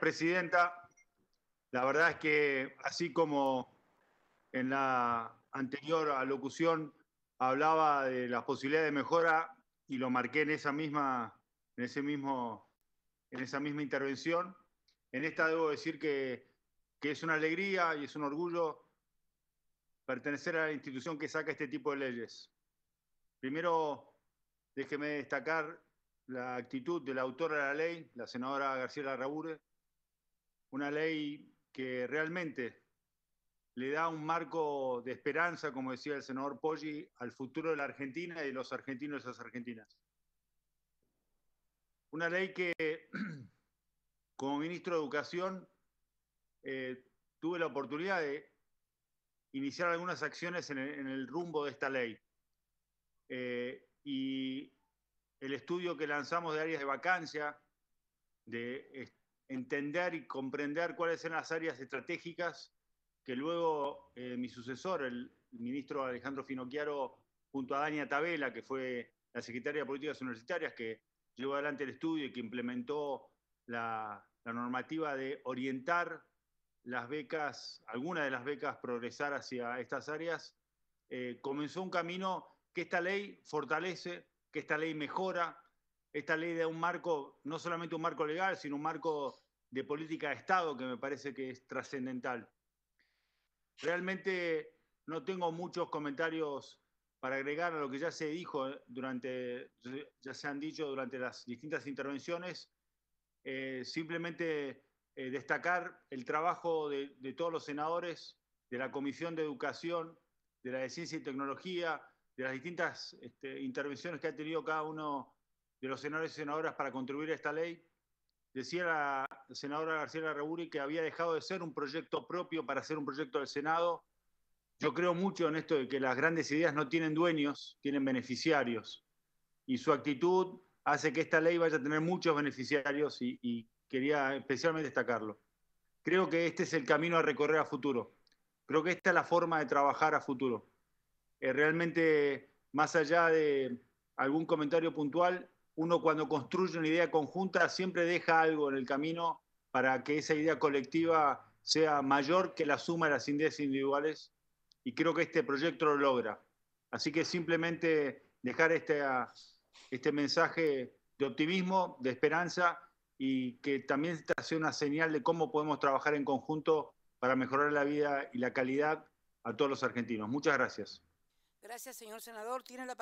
Presidenta. La verdad es que, así como en la anterior alocución hablaba de las posibilidades de mejora y lo marqué en esa misma, en ese mismo, en esa misma intervención, en esta debo decir que, que es una alegría y es un orgullo pertenecer a la institución que saca este tipo de leyes. Primero, déjeme destacar la actitud de la autora de la ley, la senadora García Larraúre una ley que realmente le da un marco de esperanza, como decía el senador Poggi, al futuro de la Argentina y de los argentinos y las argentinas. Una ley que, como ministro de Educación, eh, tuve la oportunidad de iniciar algunas acciones en el, rumbo de esta ley. Eh, y el estudio que lanzamos de áreas de vacancia, de entender y comprender cuáles eran las áreas estratégicas que luego eh, mi sucesor, el, ministro Alejandro Finocchiaro, junto a Dania Tabela, que fue la secretaria de Políticas Universitarias, que llevó adelante el estudio y que implementó la, normativa de orientar las becas, algunas de las becas progresar hacia estas áreas, eh, comenzó un camino que esta ley fortalece, que esta ley mejora, esta ley da un marco, no solamente un marco legal, sino un marco de política de Estado que me parece que es trascendental. Realmente no tengo muchos comentarios para agregar a lo que ya se dijo durante, ya se han dicho durante las distintas intervenciones. Eh, simplemente eh, destacar el trabajo de, todos los senadores, de la Comisión de Educación, de la de Ciencia y Tecnología, de las distintas este, intervenciones que ha tenido cada uno de los senadores y senadoras para contribuir a esta ley. Decía la senadora García Larrauri que había dejado de ser un proyecto propio para ser un proyecto del Senado. Yo creo mucho en esto de que las grandes ideas no tienen dueños, tienen beneficiarios. Y su actitud hace que esta ley vaya a tener muchos beneficiarios y, quería especialmente destacarlo. Creo que este es el camino a recorrer a futuro. Creo que esta es la forma de trabajar a futuro. Eh, realmente, más allá de algún comentario puntual, uno cuando construye una idea conjunta siempre deja algo en el camino para que esa idea colectiva sea mayor que la suma de las ideas individuales y creo que este proyecto lo logra. Así que simplemente dejar este, este mensaje de optimismo, de esperanza y que también sea una señal de cómo podemos trabajar en conjunto para mejorar la vida y la calidad a todos los argentinos. Muchas gracias. Gracias, señor senador. Tiene la